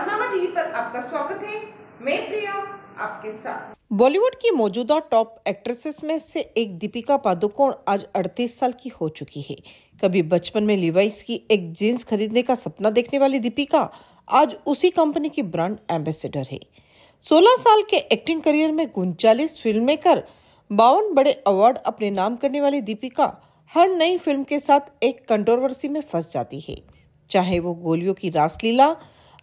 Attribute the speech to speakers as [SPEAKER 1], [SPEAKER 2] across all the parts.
[SPEAKER 1] राजनामा TV पर आपका स्वागत है मैं प्रिया आपके साथ बॉलीवुड की मौजूदा टॉप एक्ट्रेसेस में से एक दीपिका पादुकोण आज 38 साल की हो चुकी है कभी बचपन में लिवाइस की एक जींस खरीदने का सपना देखने वाली दीपिका आज उसी कंपनी की ब्रांड एम्बेसडर है 16 साल के एक्टिंग करियर में उनचालीस फिल्में कर बावन बड़े अवार्ड अपने नाम करने वाली दीपिका हर नई फिल्म के साथ एक कंट्रोवर्सी में फंस जाती है चाहे वो गोलियों की रासलीला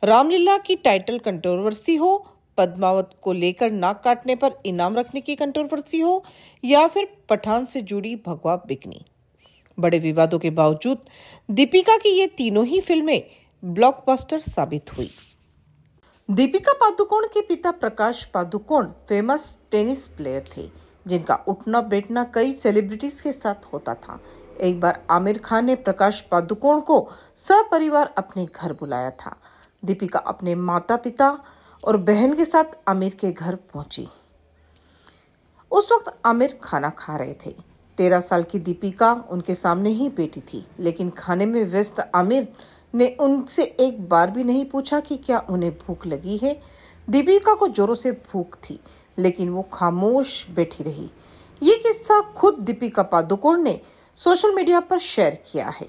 [SPEAKER 1] रामलीला की टाइटल कंट्रोवर्सी हो पद्मावत को लेकर नाक काटने पर इनाम रखने की कंट्रोवर्सी हो या फिर पठान से जुड़ी भगवा बिकनी बड़े विवादों के बावजूद दीपिका की ये तीनों ही फिल्में ब्लॉकबस्टर साबित हुई दीपिका पादुकोण के पिता Prakash Padukone famous tennis player थे जिनका उठना बैठना कई सेलिब्रिटीज के साथ होता था एक बार आमिर खान ने प्रकाश पादुकोण को सपरिवार अपने घर बुलाया था दीपिका अपने माता पिता और बहन के साथ आमिर के घर पहुंची उस वक्त आमिर खाना खा रहे थे तेरह साल की दीपिका उनके सामने ही बेटी थी लेकिन खाने में व्यस्त आमिर ने उनसे एक बार भी नहीं पूछा कि क्या उन्हें भूख लगी है दीपिका को जोरों से भूख थी लेकिन वो खामोश बैठी रही ये किस्सा खुद दीपिका पादुकोण ने सोशल मीडिया पर शेयर किया है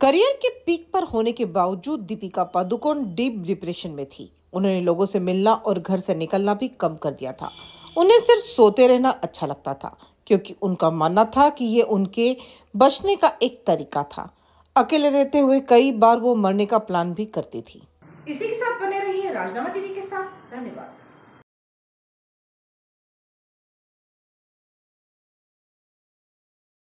[SPEAKER 1] करियर के पीक पर होने के बावजूद दीपिका पादुकोण डीप डिप्रेशन में थी उन्होंने लोगों से मिलना और घर से निकलना भी कम कर दिया था उन्हें सिर्फ सोते रहना अच्छा लगता था क्योंकि उनका मानना था कि ये उनके बचने का एक तरीका था अकेले रहते हुए कई बार वो मरने का प्लान भी करती थी इसी के साथ बने रहिए राजनामा टीवी के साथ धन्यवाद